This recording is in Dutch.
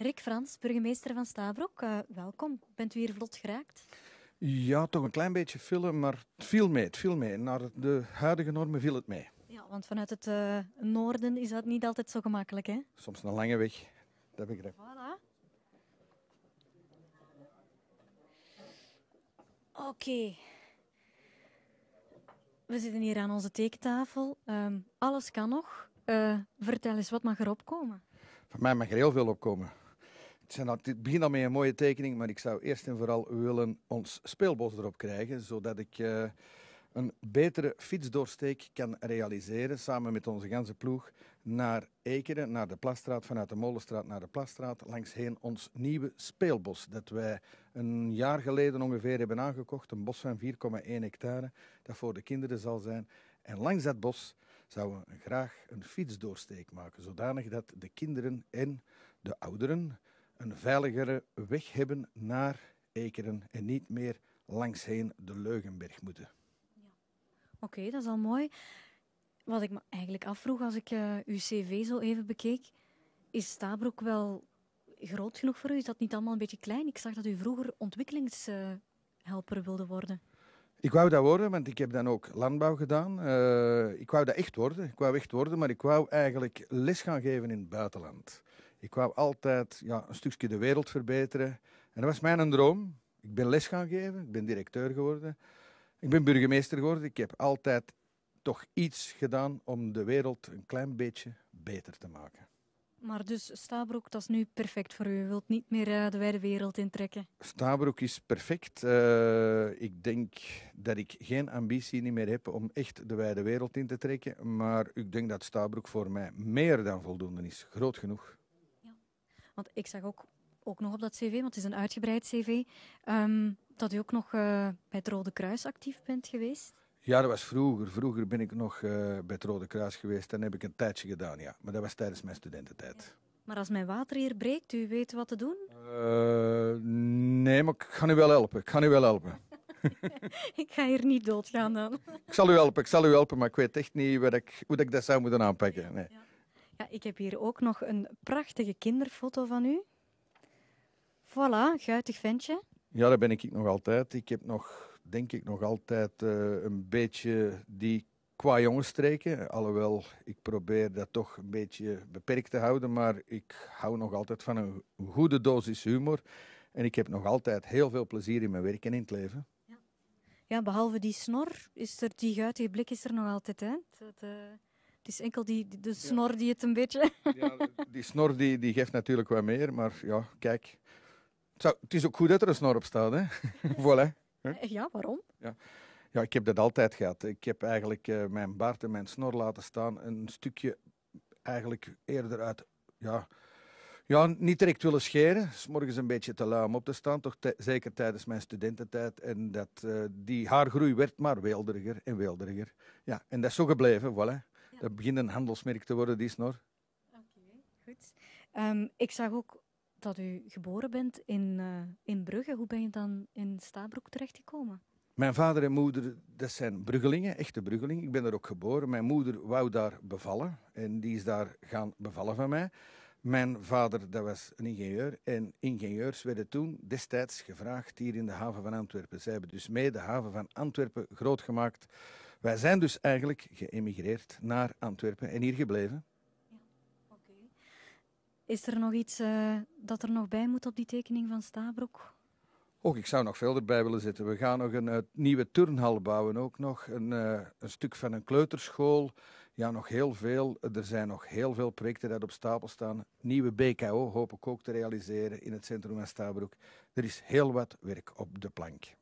Rick Frans, burgemeester van Stabroek, eh, welkom. Bent u hier vlot geraakt? Ja, toch een klein beetje film, maar het viel mee. viel mee. Naar de huidige normen viel het mee. Ja, want vanuit het eh, noorden is dat niet altijd zo gemakkelijk, hè? Soms een lange weg, dat begrijp ik. Voilà. Oké. We zitten hier aan onze tekentafel. Ehm, alles kan nog. Eh, vertel eens, wat mag er komen? Van mij mag er heel veel opkomen het begint al met een mooie tekening, maar ik zou eerst en vooral willen ons speelbos erop krijgen, zodat ik eh, een betere fietsdoorsteek kan realiseren samen met onze ganse ploeg naar Ekeren, naar de Plastraat vanuit de Molenstraat naar de Plastraat, langsheen ons nieuwe speelbos dat wij een jaar geleden ongeveer hebben aangekocht. Een bos van 4,1 hectare dat voor de kinderen zal zijn. En langs dat bos zouden we graag een fietsdoorsteek maken, zodanig dat de kinderen en de ouderen een veiligere weg hebben naar Ekeren en niet meer langsheen de Leugenberg moeten. Ja. Oké, dat is al mooi. Wat ik me eigenlijk afvroeg als ik eh, uw cv zo even bekeek, is Stabroek wel groot genoeg voor u? Is dat niet allemaal een beetje klein? Ik zag dat u vroeger ontwikkelingshelper wilde worden. Ik wou dat worden, want ik heb dan ook landbouw gedaan. Eh, ik wou dat echt worden. Ik wou echt worden, maar ik wou eigenlijk les gaan geven in het buitenland. Ik wou altijd ja, een stukje de wereld verbeteren. En dat was mijn droom. Ik ben les gaan geven, ik ben directeur geworden. Ik ben burgemeester geworden. Ik heb altijd toch iets gedaan om de wereld een klein beetje beter te maken. Maar dus Stabroek, dat is nu perfect voor u. U wilt niet meer eh, de wijde wereld intrekken. Stabroek is perfect. Eh, ik denk dat ik geen ambitie meer heb om echt de wijde wereld in te trekken. Maar ik denk dat Stabroek voor mij meer dan voldoende is. Groot genoeg. Want ik zag ook, ook nog op dat cv, want het is een uitgebreid cv, ehm, dat u ook nog eh, bij het Rode Kruis actief bent geweest. Ja, dat was vroeger. Vroeger ben ik nog eh, bij het Rode Kruis geweest. Dan heb ik een tijdje gedaan, ja. Maar dat was tijdens mijn studententijd. Maar als mijn water hier breekt, u weet wat te doen? Eh, nee, maar ik ga u wel helpen. Ik ga u wel helpen. ik ga hier niet doodgaan dan. ik zal u helpen, ik zal u helpen, maar ik weet echt niet ik, hoe ik dat zou moeten aanpakken. Nee. Ja, ik heb hier ook nog een prachtige kinderfoto van u. Voilà, guitig ventje. Ja, daar ben ik nog altijd. Ik heb nog, denk ik, nog altijd eh, een beetje die qua jongensstreken. Alhoewel, ik probeer dat toch een beetje beperkt te houden. Maar ik hou nog altijd van een goede dosis humor. En ik heb nog altijd heel veel plezier in mijn werk en in het leven. Ja, ja behalve die snor, is er die guitige blik is er nog altijd. Hè? Dat, uh... Het is enkel die, de snor die het een beetje... Ja, die snor die, die geeft natuurlijk wat meer, maar ja, kijk. Het, is ook goed dat er een snor op staat, hè? voilà. Eh, ja, waarom? Ja. ja, ik heb dat altijd gehad. Ik heb eigenlijk eh, mijn baard en mijn snor laten staan. Een stukje eigenlijk eerder uit... Ja, ja, niet direct willen scheren. S morgens een beetje te lui om op te staan, toch zeker tijdens mijn studententijd. En dat, eh, die haargroei werd maar weelderiger en weelderiger. Ja, en dat is zo gebleven, voilà. Dat begint een handelsmerk te worden, die snor. Oké, goed. Ehm, ik zag ook dat u geboren bent in, uh, in Brugge. Hoe ben je dan in Stabroek terechtgekomen? Mijn vader en moeder, dat zijn Bruggelingen, echte Bruggelingen. Ik ben daar ook geboren. Mijn moeder wou daar bevallen en die is daar gaan bevallen van mij. Mijn vader dat was een ingenieur en ingenieurs werden toen destijds gevraagd hier in de haven van Antwerpen. Zij hebben dus mee de haven van Antwerpen grootgemaakt. gemaakt wij zijn dus eigenlijk geëmigreerd naar Antwerpen en hier gebleven. Ja, Is er nog iets eh, dat er nog bij moet op die tekening van Stabroek? Ook, ik zou nog veel erbij willen zetten. We gaan nog een eh, nieuwe turnhal bouwen, ook nog een, eh, een, stuk van een kleuterschool. Ja, nog heel veel. Er zijn nog heel veel projecten dat op stapel staan. Nieuwe BKO hoop ik ook te realiseren in het centrum van Stabroek. Er is heel wat werk op de plank.